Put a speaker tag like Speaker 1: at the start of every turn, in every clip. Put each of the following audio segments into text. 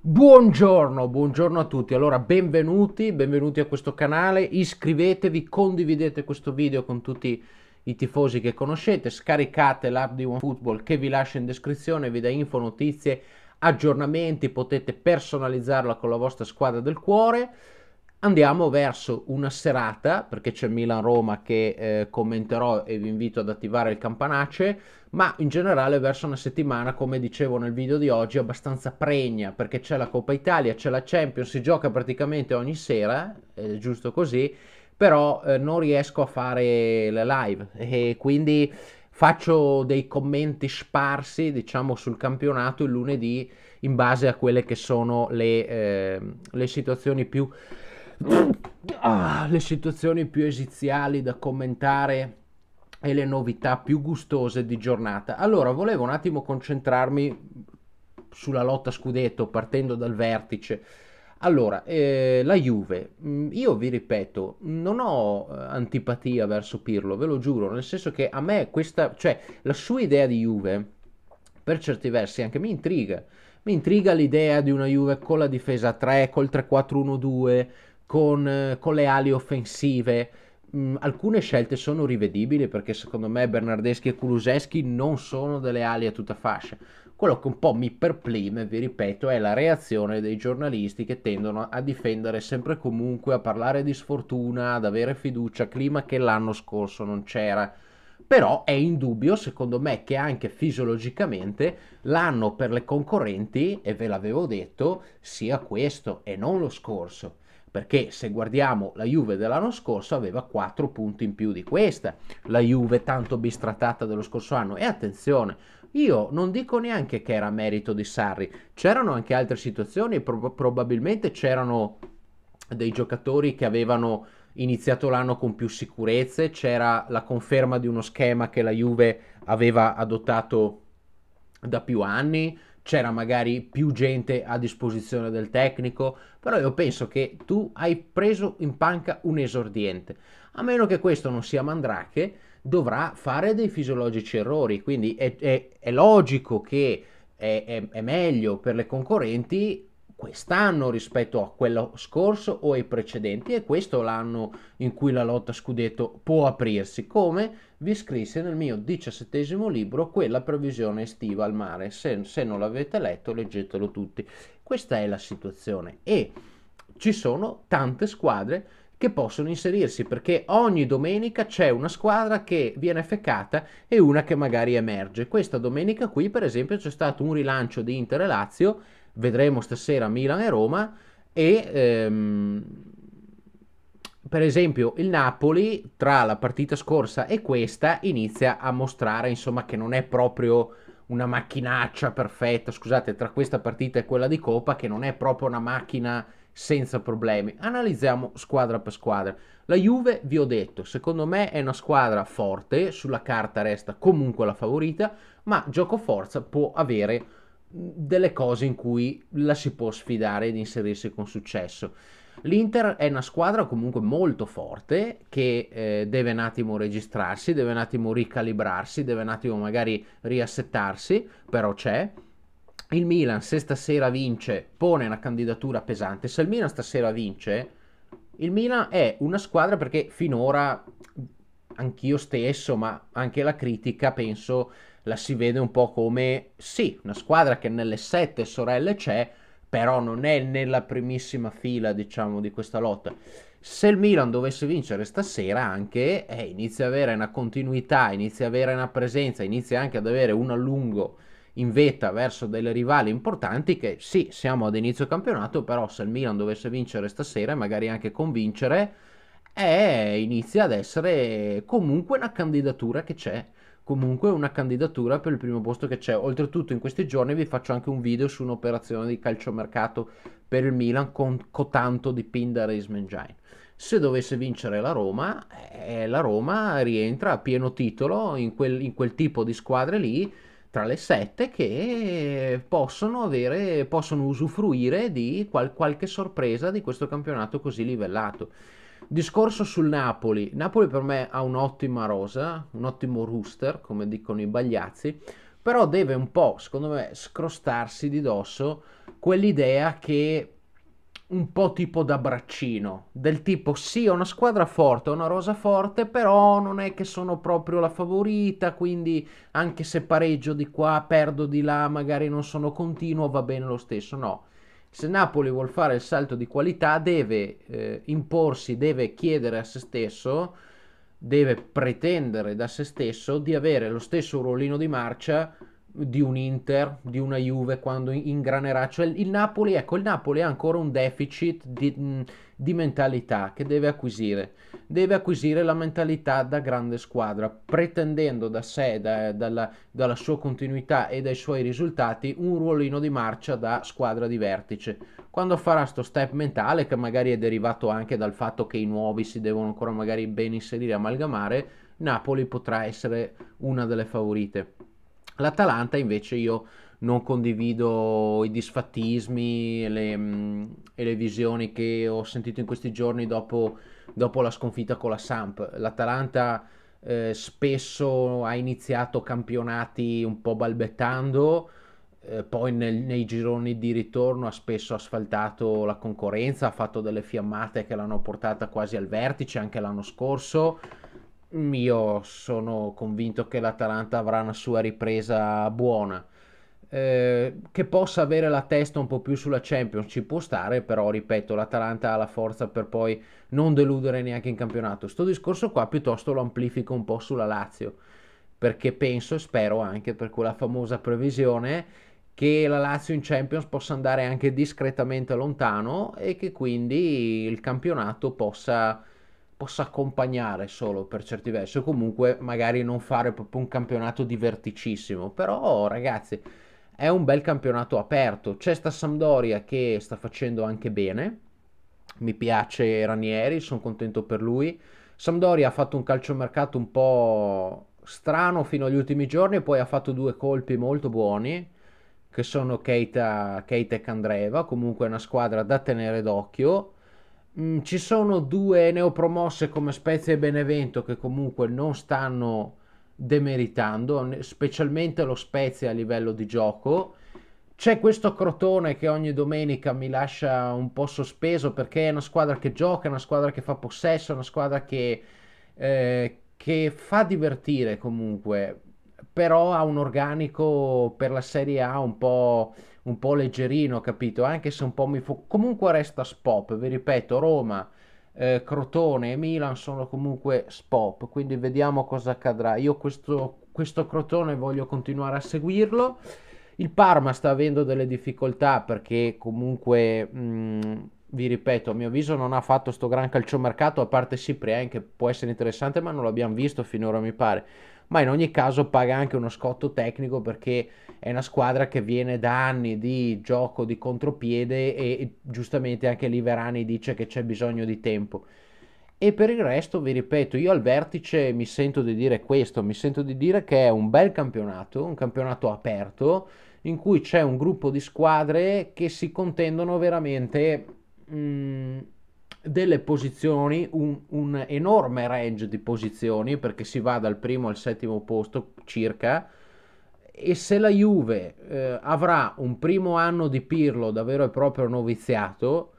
Speaker 1: Buongiorno, buongiorno a tutti. Allora, benvenuti, benvenuti a questo canale. Iscrivetevi, condividete questo video con tutti i tifosi che conoscete, scaricate l'app di OneFootball che vi lascio in descrizione, vi dà info, notizie, aggiornamenti, potete personalizzarla con la vostra squadra del cuore andiamo verso una serata, perché c'è Milan-Roma che eh, commenterò e vi invito ad attivare il campanace, ma in generale verso una settimana, come dicevo nel video di oggi, abbastanza pregna, perché c'è la Coppa Italia, c'è la Champions, si gioca praticamente ogni sera, è giusto così, però eh, non riesco a fare le live e quindi faccio dei commenti sparsi, diciamo, sul campionato il lunedì in base a quelle che sono le, eh, le situazioni più ah, le situazioni più esiziali da commentare e le novità più gustose di giornata. Allora, volevo un attimo concentrarmi sulla lotta scudetto partendo dal vertice. Allora, eh, la Juve, mm, io vi ripeto, non ho eh, antipatia verso Pirlo, ve lo giuro, nel senso che a me questa, cioè la sua idea di Juve, per certi versi anche mi intriga, mi intriga l'idea di una Juve con la difesa 3, col 3-4-1-2, con, eh, con le ali offensive. Mm, alcune scelte sono rivedibili perché secondo me Bernardeschi e Kuluseschi non sono delle ali a tutta fascia. Quello che un po' mi perplime, vi ripeto, è la reazione dei giornalisti che tendono a difendere sempre e comunque, a parlare di sfortuna, ad avere fiducia, clima che l'anno scorso non c'era. Però è indubbio, secondo me, che anche fisiologicamente l'anno per le concorrenti, e ve l'avevo detto, sia questo e non lo scorso perché se guardiamo la Juve dell'anno scorso aveva 4 punti in più di questa, la Juve tanto bistrattata dello scorso anno. E attenzione, io non dico neanche che era merito di Sarri, c'erano anche altre situazioni, pro- probabilmente c'erano dei giocatori che avevano iniziato l'anno con più sicurezze, c'era la conferma di uno schema che la Juve aveva adottato da più anni, c'era magari più gente a disposizione del tecnico, però io penso che tu hai preso in panca un esordiente. A meno che questo non sia Mandrake, dovrà fare dei fisiologici errori, quindi è, è, è logico che è, è meglio per le concorrenti quest'anno rispetto a quello scorso o ai precedenti e questo è l'anno in cui la lotta scudetto può aprirsi, come vi scrisse nel mio diciassettesimo libro quella previsione estiva al mare. Se, se non l'avete letto leggetelo tutti. Questa è la situazione e ci sono tante squadre che possono inserirsi perché ogni domenica c'è una squadra che viene feccata e una che magari emerge. Questa domenica qui per esempio c'è stato un rilancio di Inter e Lazio vedremo stasera Milan e Roma e ehm, per esempio il Napoli tra la partita scorsa e questa inizia a mostrare insomma che non è proprio una macchinaccia perfetta, scusate, tra questa partita e quella di Coppa che non è proprio una macchina senza problemi. Analizziamo squadra per squadra. La Juve, vi ho detto, secondo me è una squadra forte, sulla carta resta comunque la favorita, ma gioco forza può avere delle cose in cui la si può sfidare ed inserirsi con successo. L'Inter è una squadra comunque molto forte che eh, deve un attimo registrarsi, deve un attimo ricalibrarsi, deve un attimo magari riassettarsi, però c'è. Il Milan se stasera vince pone una candidatura pesante, se il Milan stasera vince, il Milan è una squadra perché finora anch'io stesso, ma anche la critica penso la si vede un po' come, sì, una squadra che nelle sette sorelle c'è, però non è nella primissima fila, diciamo, di questa lotta. Se il Milan dovesse vincere stasera anche, eh, inizia ad avere una continuità, inizia ad avere una presenza, inizia anche ad avere un allungo in vetta verso delle rivali importanti che sì, siamo ad inizio campionato, però se il Milan dovesse vincere stasera magari anche convincere, eh, inizia ad essere comunque una candidatura che c'è comunque una candidatura per il primo posto che c'è. Oltretutto in questi giorni vi faccio anche un video su un'operazione di calciomercato per il Milan con cotanto di Pindaris Mengine. Se dovesse vincere la Roma, eh, la Roma rientra a pieno titolo in quel, in quel tipo di squadre lì, tra le sette, che possono, avere, possono usufruire di qual, qualche sorpresa di questo campionato così livellato. Discorso sul Napoli. Napoli per me ha un'ottima rosa, un ottimo rooster, come dicono i bagliazzi, però deve un po', secondo me, scrostarsi di dosso quell'idea che un po' tipo da braccino, del tipo sì, ho una squadra forte, ho una rosa forte, però non è che sono proprio la favorita, quindi anche se pareggio di qua, perdo di là, magari non sono continuo, va bene lo stesso, no se Napoli vuol fare il salto di qualità deve eh, imporsi, deve chiedere a se stesso, deve pretendere da se stesso di avere lo stesso ruolino di marcia di un Inter, di una Juve quando ingranerà. Cioè il Napoli, ecco, il Napoli ha ancora un deficit di, di mentalità che deve acquisire. Deve acquisire la mentalità da grande squadra, pretendendo da sé, da, dalla, dalla sua continuità e dai suoi risultati, un ruolino di marcia da squadra di vertice. Quando farà sto step mentale, che magari è derivato anche dal fatto che i nuovi si devono ancora magari ben inserire e amalgamare, Napoli potrà essere una delle favorite. L'Atalanta invece io non condivido i disfattismi e le, mm, e le visioni che ho sentito in questi giorni dopo, dopo la sconfitta con la Samp. L'Atalanta eh, spesso ha iniziato campionati un po' balbettando, eh, poi nel, nei gironi di ritorno ha spesso asfaltato la concorrenza, ha fatto delle fiammate che l'hanno portata quasi al vertice anche l'anno scorso. Io sono convinto che l'Atalanta avrà una sua ripresa buona eh, che possa avere la testa un po' più sulla Champions ci può stare, però ripeto, l'Atalanta ha la forza per poi non deludere neanche in campionato. Sto discorso qua piuttosto lo amplifico un po' sulla Lazio, perché penso e spero anche per quella famosa previsione che la Lazio in Champions possa andare anche discretamente lontano e che quindi il campionato possa possa accompagnare solo per certi versi, o comunque magari non fare proprio un campionato diverticissimo, però ragazzi, è un bel campionato aperto. C'è sta Sampdoria che sta facendo anche bene. Mi piace Ranieri, sono contento per lui. Sampdoria ha fatto un calciomercato un po' strano fino agli ultimi giorni, poi ha fatto due colpi molto buoni che sono Keita, Keita e Candreva, comunque è una squadra da tenere d'occhio. Mm, ci sono due neopromosse come Spezia e Benevento che comunque non stanno demeritando, specialmente lo Spezia a livello di gioco. C'è questo Crotone che ogni domenica mi lascia un po' sospeso perché è una squadra che gioca, è una squadra che fa possesso, è una squadra che, eh, che fa divertire comunque, però ha un organico per la Serie A un po', un po leggerino, capito? Anche se un po' mi... Fu... comunque resta spop, vi ripeto, Roma, eh, Crotone e Milan sono comunque spop, quindi vediamo cosa accadrà. Io questo, questo Crotone voglio continuare a seguirlo. Il Parma sta avendo delle difficoltà perché comunque, mh, mm, vi ripeto, a mio avviso non ha fatto sto gran calciomercato, a parte Ciprian che può essere interessante, ma non l'abbiamo visto finora mi pare ma in ogni caso paga anche uno scotto tecnico perché è una squadra che viene da anni di gioco di contropiede e, giustamente anche lì Verani dice che c'è bisogno di tempo. E per il resto, vi ripeto, io al vertice mi sento di dire questo, mi sento di dire che è un bel campionato, un campionato aperto, in cui c'è un gruppo di squadre che si contendono veramente... Mh, mm, delle posizioni, un, un, enorme range di posizioni, perché si va dal primo al settimo posto circa. E se la Juve eh, avrà un primo anno di Pirlo davvero vero e proprio noviziato,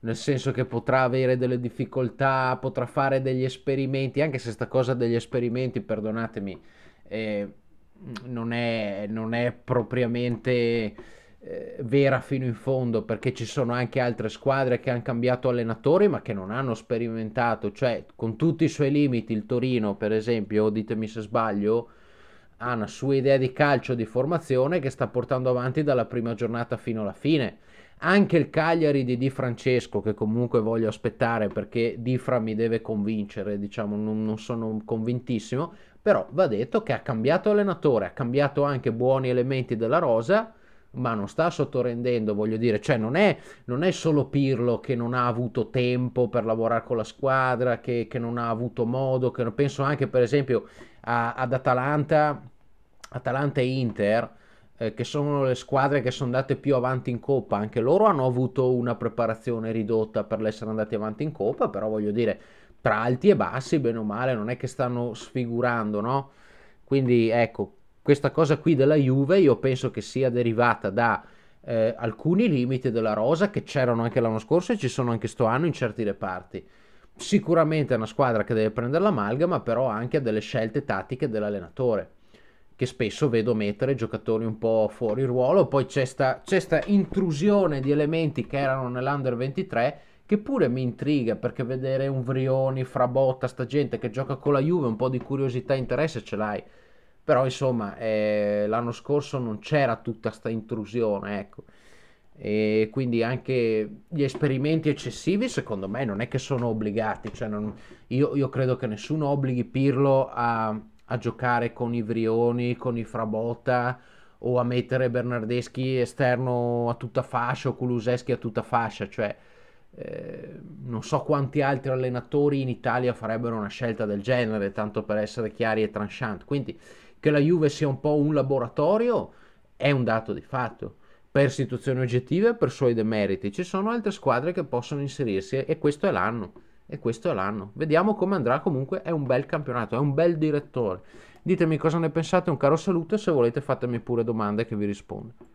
Speaker 1: nel senso che potrà avere delle difficoltà, potrà fare degli esperimenti, anche se sta cosa degli esperimenti, perdonatemi, eh, non, è, non è propriamente eh, vera fino in fondo perché ci sono anche altre squadre che hanno cambiato allenatori ma che non hanno sperimentato, cioè con tutti i suoi limiti il Torino per esempio, ditemi se sbaglio, ha una sua idea di calcio di formazione che sta portando avanti dalla prima giornata fino alla fine. Anche il Cagliari di Di Francesco, che comunque voglio aspettare perché Difra mi deve convincere, diciamo, non, non sono convintissimo, però va detto che ha cambiato allenatore, ha cambiato anche buoni elementi della rosa ma non sta sottorendendo, voglio dire, cioè non è, non è solo Pirlo che non ha avuto tempo per lavorare con la squadra, che, che non ha avuto modo, che penso anche per esempio a, ad Atalanta, Atalanta e Inter, eh, che sono le squadre che sono andate più avanti in Coppa, anche loro hanno avuto una preparazione ridotta per l'essere andati avanti in Coppa, però voglio dire, tra alti e bassi, bene o male, non è che stanno sfigurando, no? Quindi ecco, questa cosa qui della Juve io penso che sia derivata da eh, alcuni limiti della rosa che c'erano anche l'anno scorso e ci sono anche sto anno in certi reparti. Sicuramente è una squadra che deve prendere l'amalgama, però anche a delle scelte tattiche dell'allenatore, che spesso vedo mettere giocatori un po' fuori ruolo. Poi c'è questa intrusione di elementi che erano nell'Under 23 che pure mi intriga perché vedere un Vrioni, Frabotta, sta gente che gioca con la Juve, un po' di curiosità e interesse ce l'hai. Però insomma eh, l'anno scorso non c'era tutta questa intrusione, ecco. E quindi anche gli esperimenti eccessivi secondo me non è che sono obbligati, cioè non, io, io, credo che nessuno obblighi Pirlo a, a giocare con i Vrioni, con i Frabotta, o a mettere Bernardeschi esterno a tutta fascia o Kuluseschi a tutta fascia, cioè eh, non so quanti altri allenatori in Italia farebbero una scelta del genere, tanto per essere chiari e tranchant. Quindi che la Juve sia un po' un laboratorio è un dato di fatto. Per situazioni oggettive e per suoi demeriti. Ci sono altre squadre che possono inserirsi e questo è l'anno. E questo è l'anno. Vediamo come andrà. Comunque è un bel campionato, è un bel direttore. Ditemi cosa ne pensate, un caro saluto e se volete fatemi pure domande che vi rispondo.